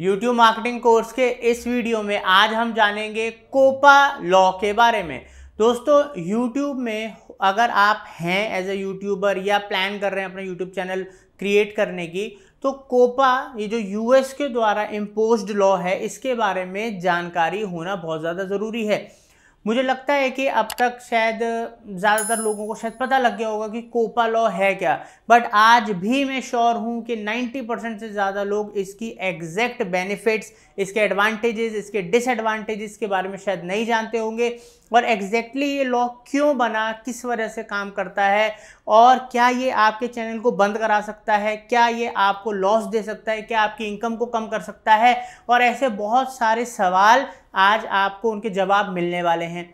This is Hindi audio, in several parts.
यूट्यूब मार्केटिंग कोर्स के इस वीडियो में आज हम जानेंगे कोपा लॉ के बारे में दोस्तों यूट्यूब में अगर आप हैं एज ए यूट्यूबर या प्लान कर रहे हैं अपना यूट्यूब चैनल क्रिएट करने की तो कोपा ये जो यूएस के द्वारा इम्पोज लॉ है इसके बारे में जानकारी होना बहुत ज़्यादा ज़रूरी है मुझे लगता है कि अब तक शायद ज़्यादातर लोगों को शायद पता लग गया होगा कि कोपा लॉ है क्या बट आज भी मैं श्योर हूँ कि 90 परसेंट से ज़्यादा लोग इसकी एग्जैक्ट बेनिफिट्स इसके एडवांटेजेस इसके डिसएडवांटेजेस के बारे में शायद नहीं जानते होंगे और एग्जैक्टली exactly ये लॉ क्यों बना किस वजह से काम करता है और क्या ये आपके चैनल को बंद करा सकता है क्या ये आपको लॉस दे सकता है क्या आपकी इनकम को कम कर सकता है और ऐसे बहुत सारे सवाल आज आपको उनके जवाब मिलने वाले हैं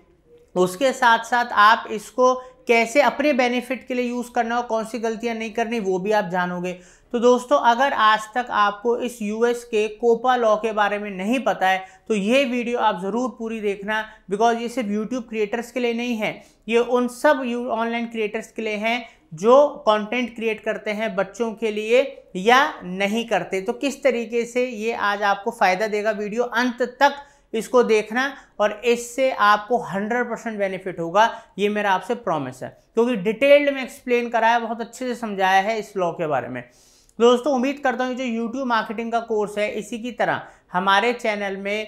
उसके साथ साथ आप इसको कैसे अपने बेनिफिट के लिए यूज़ करना और कौन सी गलतियाँ नहीं करनी वो भी आप जानोगे तो दोस्तों अगर आज तक आपको इस यूएस के कोपा लॉ के बारे में नहीं पता है तो ये वीडियो आप ज़रूर पूरी देखना बिकॉज ये सिर्फ यूट्यूब क्रिएटर्स के लिए नहीं है ये उन सब ऑनलाइन क्रिएटर्स के लिए हैं जो कंटेंट क्रिएट करते हैं बच्चों के लिए या नहीं करते तो किस तरीके से ये आज आपको फ़ायदा देगा वीडियो अंत तक इसको देखना और इससे आपको 100 परसेंट बेनिफिट होगा ये मेरा आपसे प्रॉमिस है क्योंकि डिटेल्ड में एक्सप्लेन कराया बहुत अच्छे से समझाया है इस लॉ के बारे में दोस्तों उम्मीद करता हूँ जो यूट्यूब मार्केटिंग का कोर्स है इसी की तरह हमारे चैनल में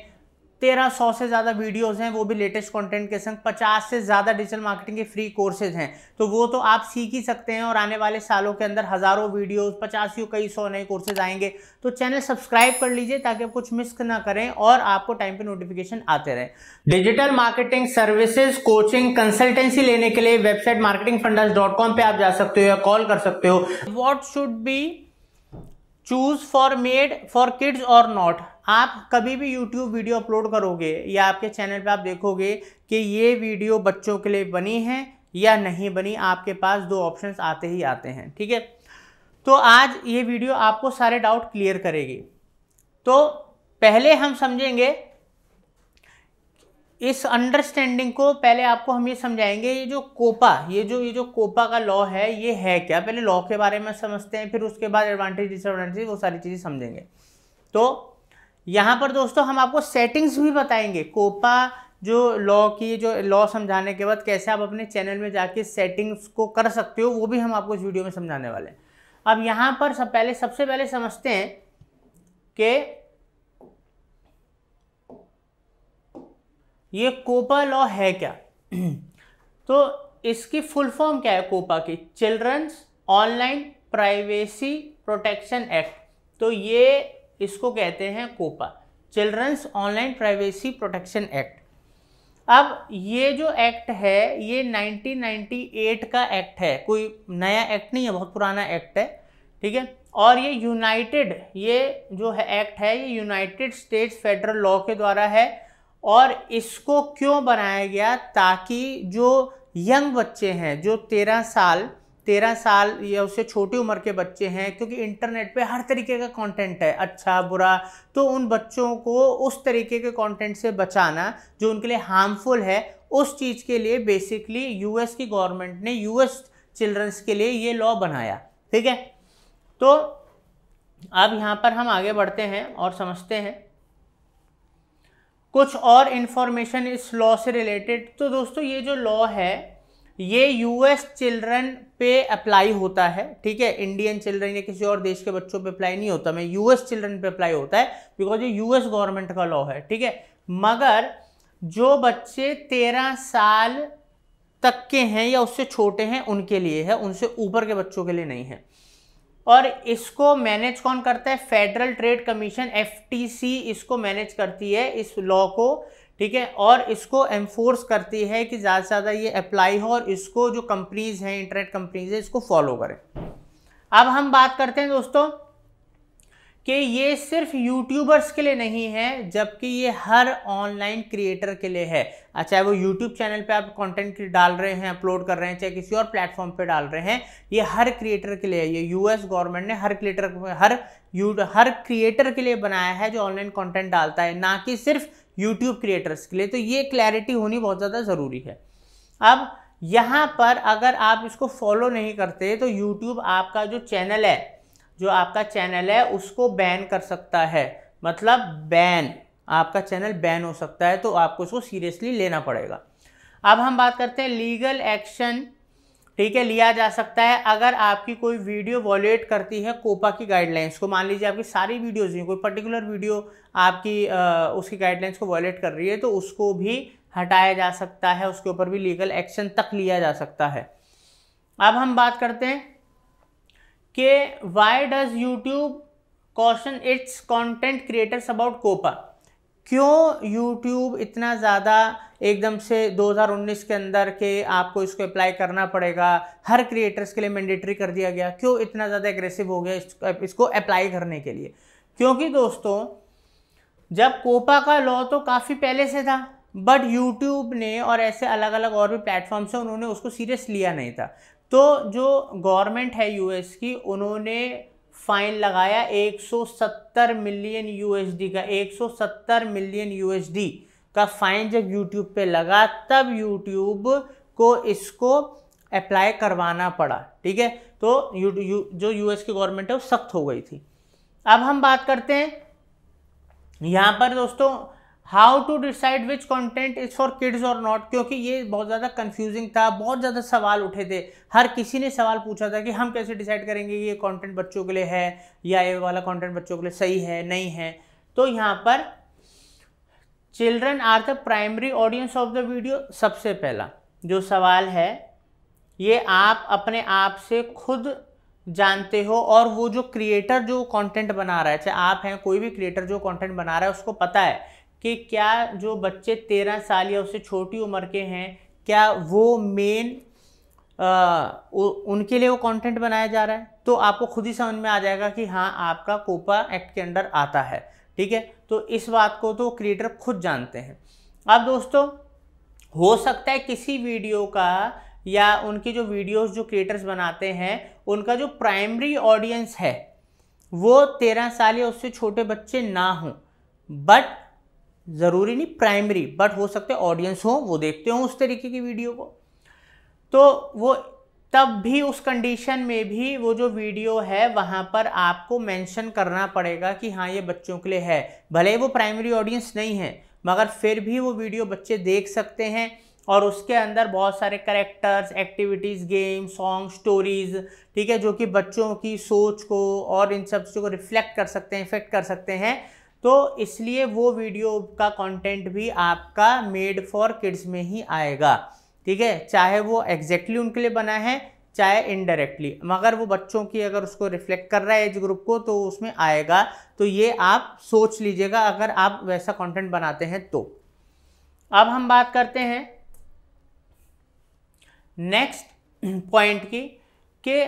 तेरह सौ से ज़्यादा वीडियोस हैं वो भी लेटेस्ट कंटेंट के संग पचास से ज़्यादा डिजिटल मार्केटिंग के फ्री कोर्सेज हैं तो वो तो आप सीख ही सकते हैं और आने वाले सालों के अंदर हज़ारों वीडियोस यू कई सौ नए कोर्सेज आएंगे तो चैनल सब्सक्राइब कर लीजिए ताकि आप कुछ मिस ना करें और आपको टाइम पर नोटिफिकेशन आते रहे digital marketing services coaching consultancy लेने के लिए website marketing funders dot com पर आप जा सकते हो या कॉल कर सकते हो what should be choose for made for kids और नॉट आप कभी भी YouTube वीडियो अपलोड करोगे या आपके चैनल पे आप देखोगे कि ये वीडियो बच्चों के लिए बनी है या नहीं बनी आपके पास दो ऑप्शन आते ही आते हैं ठीक है तो आज ये वीडियो आपको सारे डाउट क्लियर करेगी तो पहले हम समझेंगे इस अंडरस्टैंडिंग को पहले आपको हम ये समझाएंगे ये जो कोपा ये जो ये जो कोपा का लॉ है ये है क्या पहले लॉ के बारे में समझते हैं फिर उसके बाद एडवांटेज डिसएडवांटेज वो सारी चीज़ें समझेंगे तो यहाँ पर दोस्तों हम आपको सेटिंग्स भी बताएंगे कोपा जो लॉ की जो लॉ समझाने के बाद कैसे आप अपने चैनल में जाके सेटिंग्स को कर सकते हो वो भी हम आपको इस वीडियो में समझाने वाले हैं अब यहाँ पर सब पहले सबसे पहले समझते हैं कि ये कोपा लॉ है क्या तो इसकी फुल फॉर्म क्या है कोपा की children's online privacy protection act तो ये इसको कहते हैं COPPA children's online privacy protection act अब ये जो एक्ट है ये 1998 का एक्ट है कोई नया एक्ट नहीं है बहुत पुराना एक्ट है ठीक है और ये यूनाइटेड ये जो है एक्ट है ये यूनाइटेड स्टेट्स फेडरल लॉ के द्वारा है और इसको क्यों बनाया गया ताकि जो यंग बच्चे हैं जो तेरह साल तेरह साल या उससे छोटी उम्र के बच्चे हैं क्योंकि इंटरनेट पे हर तरीके का कंटेंट है अच्छा बुरा तो उन बच्चों को उस तरीके के कंटेंट से बचाना जो उनके लिए हार्मफुल है उस चीज़ के लिए बेसिकली यूएस की गवर्नमेंट ने यूएस चिल्ड्रंस के लिए ये लॉ बनाया ठीक है तो अब यहाँ पर हम आगे बढ़ते हैं और समझते हैं कुछ और इन्फॉर्मेशन इस लॉ से रिलेटेड तो दोस्तों ये जो लॉ है ये यूएस चिल्ड्रन पे अप्लाई होता है ठीक है इंडियन चिल्ड्रन या किसी और देश के बच्चों पे अप्लाई नहीं होता मैं यूएस चिल्ड्रन पे अप्लाई होता है बिकॉज ये यूएस गवर्नमेंट का लॉ है ठीक है मगर जो बच्चे तेरह साल तक के हैं या उससे छोटे हैं उनके लिए है उनसे ऊपर के बच्चों के लिए नहीं है और इसको मैनेज कौन करता है फेडरल ट्रेड कमीशन एफ इसको मैनेज करती है इस लॉ को ठीक है और इसको एनफोर्स करती है कि ज़्यादा से ज़्यादा ये अप्लाई हो और इसको जो कंपनीज़ हैं इंटरनेट कंपनीज हैं इसको फॉलो करें अब हम बात करते हैं दोस्तों कि ये सिर्फ यूट्यूबर्स के लिए नहीं है जबकि ये हर ऑनलाइन क्रिएटर के लिए है चाहे अच्छा, वो यूट्यूब चैनल पे आप कंटेंट डाल रहे हैं अपलोड कर रहे हैं चाहे किसी और प्लेटफॉर्म पे डाल रहे हैं ये हर क्रिएटर के लिए है ये यूएस गवर्नमेंट ने हर क्रिएटर हर यू हर क्रिएटर के लिए बनाया है जो ऑनलाइन कॉन्टेंट डालता है ना कि सिर्फ यूट्यूब क्रिएटर्स के लिए तो ये क्लैरिटी होनी बहुत ज़्यादा ज़रूरी है अब यहाँ पर अगर आप इसको फॉलो नहीं करते तो यूट्यूब आपका जो चैनल है जो आपका चैनल है उसको बैन कर सकता है मतलब बैन आपका चैनल बैन हो सकता है तो आपको उसको सीरियसली लेना पड़ेगा अब हम बात करते हैं लीगल एक्शन ठीक है लिया जा सकता है अगर आपकी कोई वीडियो वॉलेट करती है कोपा की गाइडलाइंस को मान लीजिए आपकी सारी वीडियोज़ हैं कोई पर्टिकुलर वीडियो आपकी आ, उसकी गाइडलाइंस को वॉलेट कर रही है तो उसको भी हटाया जा सकता है उसके ऊपर भी लीगल एक्शन तक लिया जा सकता है अब हम बात करते हैं कि why does YouTube caution its content creators about COPPA क्यों यूट्यूब इतना ज़्यादा एकदम से 2019 के अंदर के आपको इसको अप्लाई करना पड़ेगा हर क्रिएटर्स के लिए मैंडेटरी कर दिया गया क्यों इतना ज़्यादा एग्रेसिव हो गया इसको, अप्लाई करने के लिए क्योंकि दोस्तों जब कोपा का लॉ तो काफ़ी पहले से था बट यूट्यूब ने और ऐसे अलग अलग और भी प्लेटफॉर्म्स हैं उन्होंने उसको सीरियस लिया नहीं था तो जो गवर्नमेंट है यूएस की उन्होंने फाइन लगाया 170 मिलियन यूएसडी का 170 मिलियन यूएसडी का फाइन जब यूट्यूब पे लगा तब यूट्यूब को इसको अप्लाई करवाना पड़ा ठीक है तो यू, यू, जो यूएस की गवर्नमेंट है वो सख्त हो गई थी अब हम बात करते हैं यहाँ पर दोस्तों how to decide which content is for kids और नॉट क्योंकि ये बहुत ज़्यादा कन्फ्यूजिंग था बहुत ज़्यादा सवाल उठे थे हर किसी ने सवाल पूछा था कि हम कैसे डिसाइड करेंगे ये कॉन्टेंट बच्चों के लिए है या ये वाला कॉन्टेंट बच्चों के लिए सही है नहीं है तो यहाँ पर children are the primary audience of the video सबसे पहला जो सवाल है ये आप अपने आप से खुद जानते हो और वो जो क्रिएटर जो कंटेंट बना रहा है चाहे आप हैं कोई भी क्रिएटर जो कंटेंट बना रहा है उसको पता है कि क्या जो बच्चे तेरह साल या उससे छोटी उम्र के हैं क्या वो मेन उनके लिए वो कंटेंट बनाया जा रहा है तो आपको खुद ही समझ में आ जाएगा कि हाँ आपका कोपा एक्ट के अंडर आता है ठीक है तो इस बात को तो क्रिएटर खुद जानते हैं अब दोस्तों हो सकता है किसी वीडियो का या उनकी जो वीडियोस जो क्रिएटर्स बनाते हैं उनका जो प्राइमरी ऑडियंस है वो तेरह साल या उससे छोटे बच्चे ना हों बट ज़रूरी नहीं प्राइमरी बट हो सकता है ऑडियंस हो वो देखते हों उस तरीके की वीडियो को तो वो तब भी उस कंडीशन में भी वो जो वीडियो है वहाँ पर आपको मेंशन करना पड़ेगा कि हाँ ये बच्चों के लिए है भले वो प्राइमरी ऑडियंस नहीं है मगर फिर भी वो वीडियो बच्चे देख सकते हैं और उसके अंदर बहुत सारे characters activities game song stories ठीक है जो कि बच्चों की सोच को और इन सब चीज़ों को रिफ्लेक्ट कर सकते हैं इफेक्ट कर सकते हैं तो इसलिए वो वीडियो का कंटेंट भी आपका मेड फॉर किड्स में ही आएगा ठीक है चाहे वो एग्जैक्टली exactly उनके लिए बना है चाहे इनडायरेक्टली मगर वो बच्चों की अगर उसको रिफ्लेक्ट कर रहा है एज ग्रुप को तो उसमें आएगा तो ये आप सोच लीजिएगा अगर आप वैसा कंटेंट बनाते हैं तो अब हम बात करते हैं नेक्स्ट पॉइंट की कि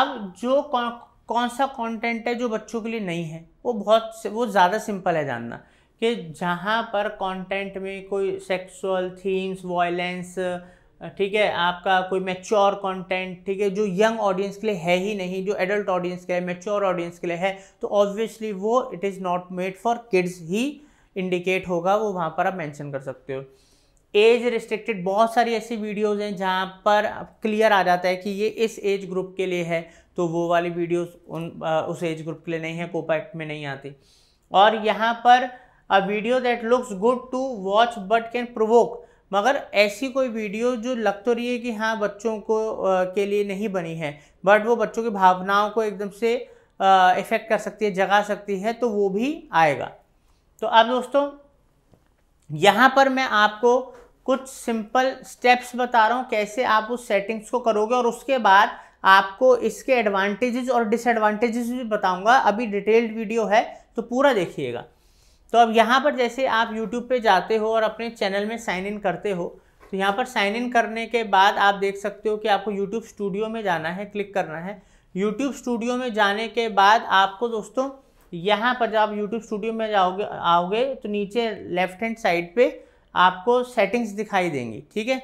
अब जो कौन कौन सा कंटेंट है जो बच्चों के लिए नहीं है वो बहुत वो ज़्यादा सिंपल है जानना कि जहाँ पर कंटेंट में कोई सेक्सुअल थीम्स वॉयलेंस ठीक है आपका कोई मैच्योर कंटेंट ठीक है जो यंग ऑडियंस के लिए है ही नहीं जो एडल्ट ऑडियंस के लिए मैच्योर ऑडियंस के लिए है तो ऑब्वियसली वो it is not made for kids ही इंडिकेट होगा वो वहाँ पर आप मैंशन कर सकते हो एज रिस्ट्रिक्टेड बहुत सारी ऐसी वीडियोज़ हैं जहाँ पर क्लियर आ जाता है कि ये इस एज ग्रुप के लिए है तो वो वाली वीडियोज़ उन आ, उस एज ग्रुप के लिए नहीं है कोपैक्ट में नहीं आती और यहाँ पर a video that looks good to watch but can provoke मगर ऐसी कोई वीडियो जो लग तो रही है कि हाँ बच्चों को आ, के लिए नहीं बनी है बट वो बच्चों की भावनाओं को एकदम से इफ़ेक्ट कर सकती है जगा सकती है तो वो भी आएगा तो अब दोस्तों यहाँ पर मैं आपको कुछ सिंपल स्टेप्स बता रहा हूँ कैसे आप उस सेटिंग्स को करोगे और उसके बाद आपको इसके एडवांटेजेस और डिसएडवांटेजेस भी बताऊंगा अभी डिटेल्ड वीडियो है तो पूरा देखिएगा तो अब यहाँ पर जैसे आप यूट्यूब पे जाते हो और अपने चैनल में साइन इन करते हो तो यहाँ पर साइन इन करने के बाद आप देख सकते हो कि आपको यूट्यूब स्टूडियो में जाना है क्लिक करना है यूट्यूब स्टूडियो में जाने के बाद आपको दोस्तों यहाँ पर जब आप यूट्यूब स्टूडियो में जाओगे आओगे तो नीचे लेफ्ट हैंड साइड पर आपको सेटिंग्स दिखाई देंगी ठीक है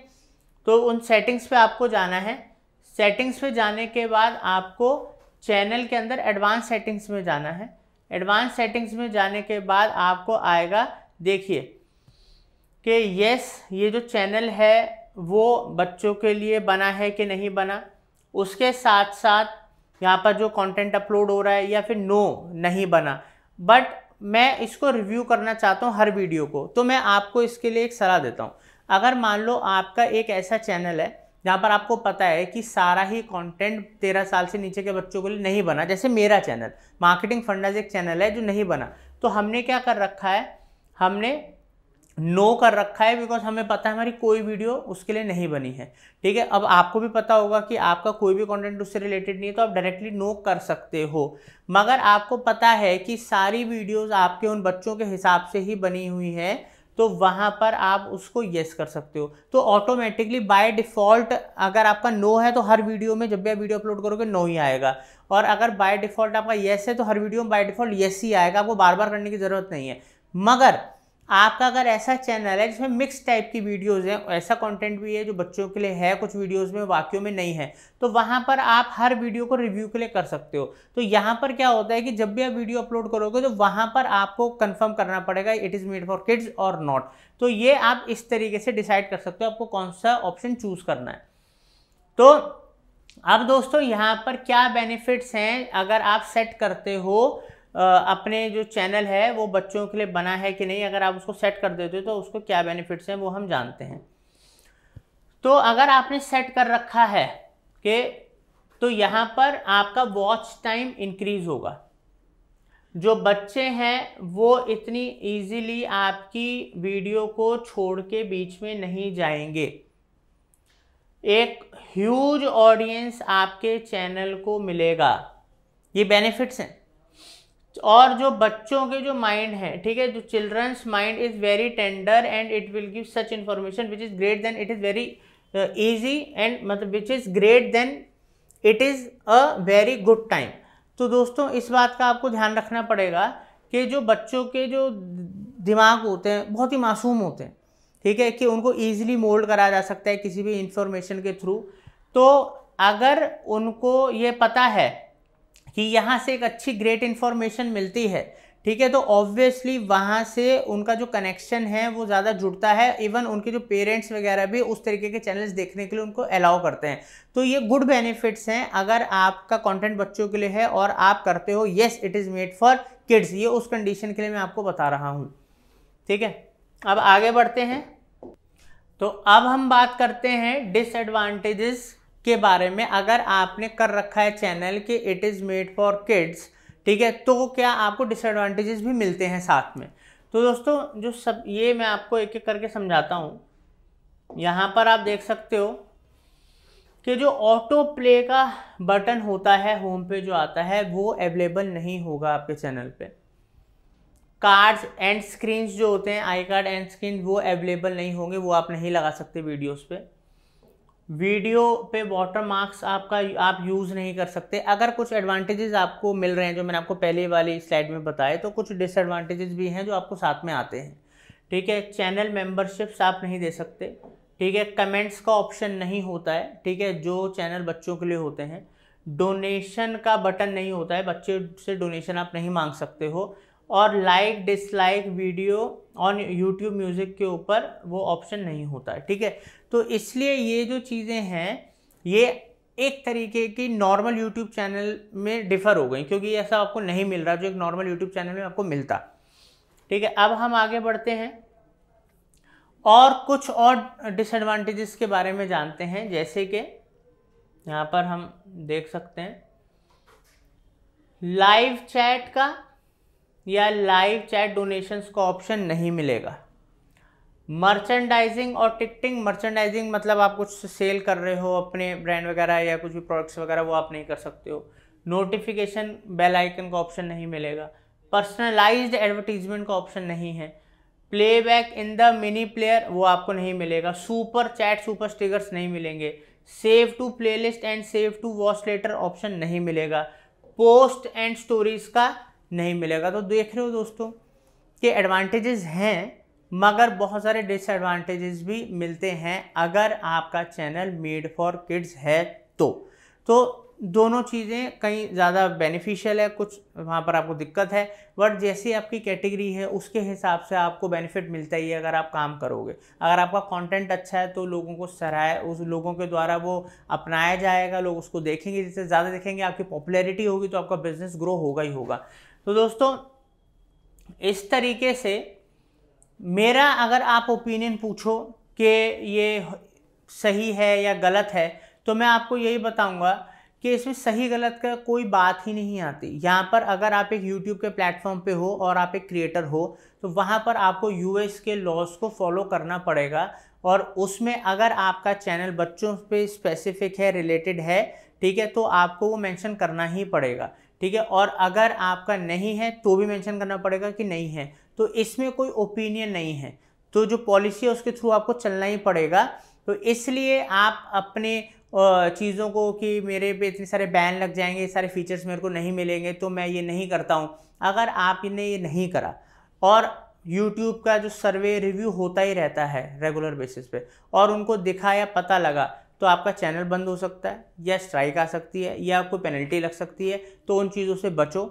तो उन सेटिंग्स पर आपको जाना है सेटिंग्स पे जाने के बाद आपको चैनल के अंदर एडवांस सेटिंग्स में जाना है एडवांस सेटिंग्स में जाने के बाद आपको आएगा देखिए कि यस ये जो चैनल है वो बच्चों के लिए बना है कि नहीं बना उसके साथ साथ यहाँ पर जो कंटेंट अपलोड हो रहा है या फिर नो नहीं बना बट मैं इसको रिव्यू करना चाहता हूँ हर वीडियो को तो मैं आपको इसके लिए एक सलाह देता हूँ अगर मान लो आपका एक ऐसा चैनल है जहाँ पर आपको पता है कि सारा ही कंटेंट तेरह साल से नीचे के बच्चों के लिए नहीं बना जैसे मेरा चैनल मार्केटिंग फंडाज एक चैनल है जो नहीं बना तो हमने क्या कर रखा है हमने नो कर रखा है बिकॉज हमें पता है हमारी कोई वीडियो उसके लिए नहीं बनी है ठीक है अब आपको भी पता होगा कि आपका कोई भी कंटेंट उससे रिलेटेड नहीं है तो आप डायरेक्टली नो कर सकते हो मगर आपको पता है कि सारी वीडियोस आपके उन बच्चों के हिसाब से ही बनी हुई हैं तो वहाँ पर आप उसको येस कर सकते हो तो ऑटोमेटिकली बाय डिफ़ॉल्ट अगर आपका नो है तो हर वीडियो में जब भी आप वीडियो अपलोड करोगे नो ही आएगा और अगर बाय डिफ़ॉल्ट आपका येस है तो हर वीडियो में बाय डिफ़ॉल्ट येस ही आएगा आपको बार बार करने की ज़रूरत नहीं है मगर आपका अगर ऐसा चैनल है जिसमें मिक्स टाइप की वीडियोस हैं ऐसा कंटेंट भी है जो बच्चों के लिए है कुछ वीडियोस में वाक्यों में नहीं है तो वहाँ पर आप हर वीडियो को रिव्यू के लिए कर सकते हो तो यहाँ पर क्या होता है कि जब भी आप वीडियो अपलोड करोगे तो वहाँ पर आपको कन्फर्म करना पड़ेगा it is made for kids और नॉट तो ये आप इस तरीके से डिसाइड कर सकते हो आपको कौन सा ऑप्शन चूज़ करना है तो अब दोस्तों यहाँ पर क्या बेनिफिट्स हैं अगर आप सेट करते हो अपने जो चैनल है वो बच्चों के लिए बना है कि नहीं अगर आप उसको सेट कर देते हो तो उसको क्या बेनिफिट्स हैं वो हम जानते हैं तो अगर आपने सेट कर रखा है कि तो यहाँ पर आपका वॉच टाइम इंक्रीज होगा जो बच्चे हैं वो इतनी इजीली आपकी वीडियो को छोड़ के बीच में नहीं जाएंगे एक ह्यूज ऑडियंस आपके चैनल को मिलेगा ये बेनिफिट्स हैं और जो बच्चों के जो माइंड है ठीक है जो children's mind is very tender and it will give such information which is great then it is very easy and मतलब which is great then it is a very good time तो दोस्तों इस बात का आपको ध्यान रखना पड़ेगा कि जो बच्चों के जो दिमाग होते हैं बहुत ही मासूम होते हैं ठीक है कि उनको ईजिली मोल्ड करा जा सकता है किसी भी इंफॉर्मेशन के थ्रू तो अगर उनको ये पता है कि यहाँ से एक अच्छी ग्रेट इन्फॉर्मेशन मिलती है ठीक है तो ऑब्वियसली वहाँ से उनका जो कनेक्शन है वो ज़्यादा जुड़ता है इवन उनके जो पेरेंट्स वगैरह भी उस तरीके के चैनल्स देखने के लिए उनको अलाउ करते हैं तो ये गुड बेनिफिट्स हैं अगर आपका कंटेंट बच्चों के लिए है और आप करते हो yes it is made for kids ये उस कंडीशन के लिए मैं आपको बता रहा हूँ ठीक है अब आगे बढ़ते हैं तो अब हम बात करते हैं डिसएडवांटेजेस के बारे में अगर आपने कर रखा है चैनल कि it is made for kids ठीक है तो क्या आपको डिसएडवांटेजेस भी मिलते हैं साथ में तो दोस्तों जो सब ये मैं आपको एक एक करके समझाता हूँ यहाँ पर आप देख सकते हो कि जो ऑटो प्ले का बटन होता है होम पे जो आता है वो अवेलेबल नहीं होगा आपके चैनल पे कार्ड्स एंड स्क्रीन्स जो होते हैं आई कार्ड एंड स्क्रीन वो अवेलेबल नहीं होंगे वो आप नहीं लगा सकते वीडियोस पे वीडियो पे वाटर मार्क्स आपका आप यूज़ नहीं कर सकते अगर कुछ एडवांटेजेस आपको मिल रहे हैं जो मैंने आपको पहले वाली स्लाइड में बताए तो कुछ डिसएडवांटेजेस भी हैं जो आपको साथ में आते हैं ठीक है चैनल मेंबरशिप्स आप नहीं दे सकते ठीक है कमेंट्स का ऑप्शन नहीं होता है ठीक है जो चैनल बच्चों के लिए होते हैं डोनेशन का बटन नहीं होता है बच्चे से डोनेशन आप नहीं मांग सकते हो और like dislike video on YouTube music के ऊपर वो ऑप्शन नहीं होता है ठीक है तो इसलिए ये जो चीज़ें हैं ये एक तरीके की नॉर्मल यूट्यूब चैनल में डिफ़र हो गई क्योंकि ऐसा आपको नहीं मिल रहा जो एक नॉर्मल यूट्यूब चैनल में आपको मिलता ठीक है अब हम आगे बढ़ते हैं और कुछ और डिसएडवांटेजेस के बारे में जानते हैं जैसे कि यहाँ पर हम देख सकते हैं लाइव चैट का या लाइव चैट डोनेशंस का ऑप्शन नहीं मिलेगा मर्चेंडाइजिंग और टिकटिंग मर्चेंडाइजिंग मतलब आप कुछ सेल कर रहे हो अपने ब्रांड वगैरह या कुछ भी प्रोडक्ट्स वगैरह वो आप नहीं कर सकते हो नोटिफिकेशन बेल आइकन का ऑप्शन नहीं मिलेगा पर्सनलाइज्ड एडवर्टीजमेंट का ऑप्शन नहीं है playback in the mini player वो आपको नहीं मिलेगा सुपर चैट सुपर स्टिकर्स नहीं मिलेंगे save to playlist and save to watch later option नहीं मिलेगा पोस्ट एंड स्टोरीज का नहीं मिलेगा तो देख रहे हो दोस्तों कि एडवांटेजेस हैं मगर बहुत सारे डिसएडवांटेजेस भी मिलते हैं अगर आपका चैनल मेड फॉर किड्स है तो तो दोनों चीज़ें कहीं ज़्यादा बेनिफिशियल है कुछ वहाँ पर आपको दिक्कत है बट जैसी आपकी कैटेगरी है उसके हिसाब से आपको बेनिफिट मिलता ही है अगर आप काम करोगे अगर आपका कंटेंट अच्छा है तो लोगों को सराय उस लोगों के द्वारा वो अपनाया जाएगा लोग उसको देखेंगे जिससे ज़्यादा देखेंगे आपकी पॉपुलैरिटी होगी तो आपका बिज़नेस ग्रो होगा ही होगा तो दोस्तों इस तरीके से मेरा अगर आप ओपिनियन पूछो कि ये सही है या गलत है तो मैं आपको यही बताऊंगा कि इसमें सही गलत का कोई बात ही नहीं आती यहाँ पर अगर आप एक YouTube के प्लेटफॉर्म पे हो और आप एक क्रिएटर हो तो वहाँ पर आपको यूएस के लॉज को फॉलो करना पड़ेगा और उसमें अगर आपका चैनल बच्चों पे स्पेसिफिक है रिलेटेड है ठीक है तो आपको वो मेंशन करना ही पड़ेगा ठीक है और अगर आपका नहीं है तो भी मेंशन करना पड़ेगा कि नहीं है तो इसमें कोई ओपिनियन नहीं है तो जो पॉलिसी है उसके थ्रू आपको चलना ही पड़ेगा तो इसलिए आप अपने चीज़ों को कि मेरे पे इतने सारे बैन लग जाएंगे सारे फीचर्स मेरे को नहीं मिलेंगे तो मैं ये नहीं करता हूँ अगर आपने ये नहीं करा और यूट्यूब का जो सर्वे रिव्यू होता ही रहता है रेगुलर बेसिस पे और उनको दिखाया पता लगा तो आपका चैनल बंद हो सकता है या स्ट्राइक आ सकती है या आपको पेनल्टी लग सकती है तो उन चीज़ों से बचो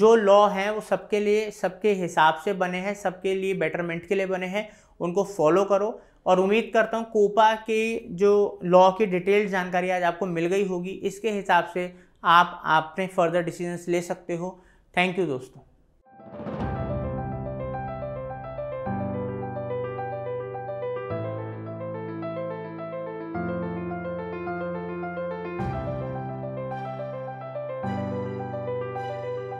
जो लॉ हैं वो सबके लिए सबके हिसाब से बने हैं सबके लिए बेटरमेंट के लिए बने हैं उनको फॉलो करो और उम्मीद करता हूँ कोपा के जो लॉ की डिटेल जानकारी आज आपको मिल गई होगी इसके हिसाब से आप अपने फर्दर डिसीजंस ले सकते हो थैंक यू दोस्तों